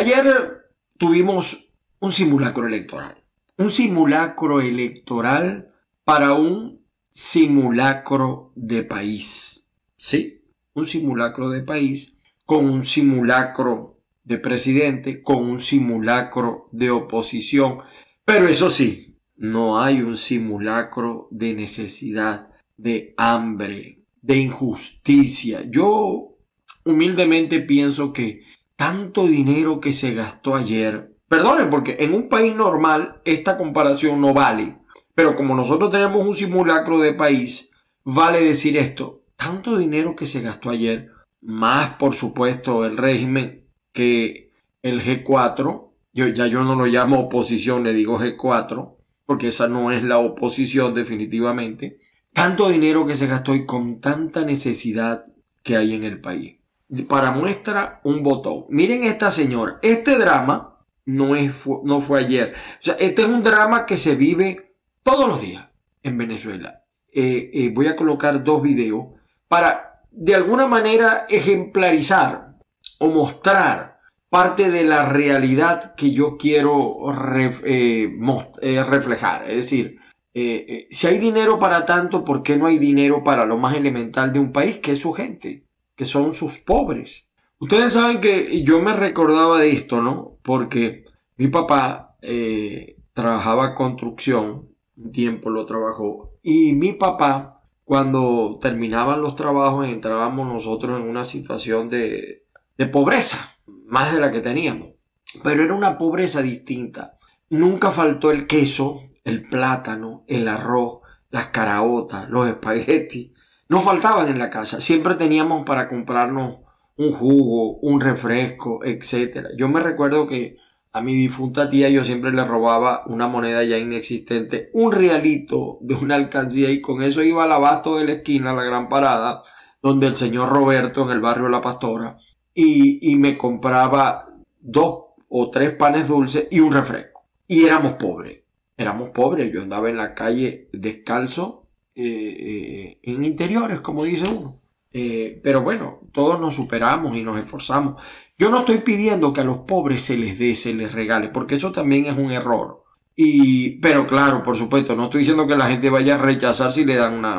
Ayer tuvimos un simulacro electoral. Un simulacro electoral para un simulacro de país. ¿Sí? Un simulacro de país con un simulacro de presidente, con un simulacro de oposición. Pero eso sí, no hay un simulacro de necesidad, de hambre, de injusticia. Yo humildemente pienso que tanto dinero que se gastó ayer. Perdonen, porque en un país normal esta comparación no vale. Pero como nosotros tenemos un simulacro de país, vale decir esto. Tanto dinero que se gastó ayer, más por supuesto el régimen que el G4. Yo, ya yo no lo llamo oposición, le digo G4, porque esa no es la oposición definitivamente. Tanto dinero que se gastó y con tanta necesidad que hay en el país para muestra un botón. Miren esta señora. Este drama no, es, no fue ayer. este es un drama que se vive todos los días en Venezuela. Eh, eh, voy a colocar dos videos para de alguna manera ejemplarizar o mostrar parte de la realidad que yo quiero eh, reflejar. Es decir, si hay dinero para tanto, ¿por qué no hay dinero para lo más elemental de un país, que es su gente? que son sus pobres. Ustedes saben que yo me recordaba de esto, ¿no? Porque mi papá eh, trabajaba construcción, un tiempo lo trabajó, y mi papá, cuando terminaban los trabajos, entrábamos nosotros en una situación de, de pobreza, más de la que teníamos, pero era una pobreza distinta. Nunca faltó el queso, el plátano, el arroz, las caraotas, los espaguetis, no faltaban en la casa. Siempre teníamos para comprarnos un jugo, un refresco, etc. Yo me recuerdo que a mi difunta tía yo siempre le robaba una moneda ya inexistente, un realito de una alcancía y con eso iba al abasto de la esquina, la gran parada, donde el señor Roberto en el barrio La Pastora, y, y me compraba dos o tres panes dulces y un refresco. Y éramos pobres, éramos pobres, yo andaba en la calle descalzo eh, eh, en interiores, como dice uno. Eh, pero bueno, todos nos superamos y nos esforzamos. Yo no estoy pidiendo que a los pobres se les dé, se les regale, porque eso también es un error. Y, pero claro, por supuesto, no estoy diciendo que la gente vaya a rechazar si le dan una,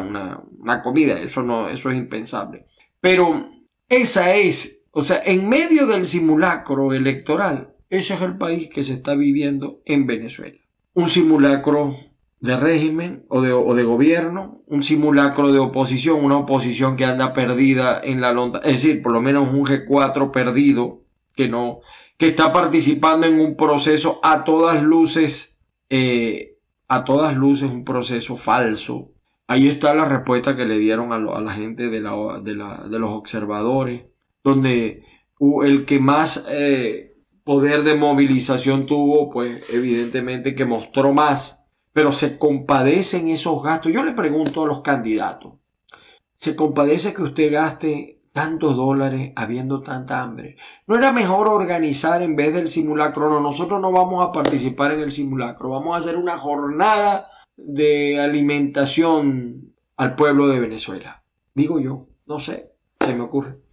una comida, eso, no, eso es impensable. Pero esa es, o sea, en medio del simulacro electoral, ese es el país que se está viviendo en Venezuela. Un simulacro de régimen o de, o de, gobierno, un simulacro de oposición, una oposición que anda perdida en la londa, es decir, por lo menos un G4 perdido que no, que está participando en un proceso a todas luces, eh, a todas luces un proceso falso. Ahí está la respuesta que le dieron a, la gente de, la, de, de, los observadores, donde el que más eh, poder de movilización tuvo, pues evidentemente que mostró más pero se compadecen esos gastos. Yo le pregunto a los candidatos, ¿se compadece que usted gaste tantos dólares habiendo tanta hambre? ¿No era mejor organizar en vez del simulacro? No, nosotros no vamos a participar en el simulacro, vamos a hacer una jornada de alimentación al pueblo de Venezuela. Digo yo, no sé, se me ocurre.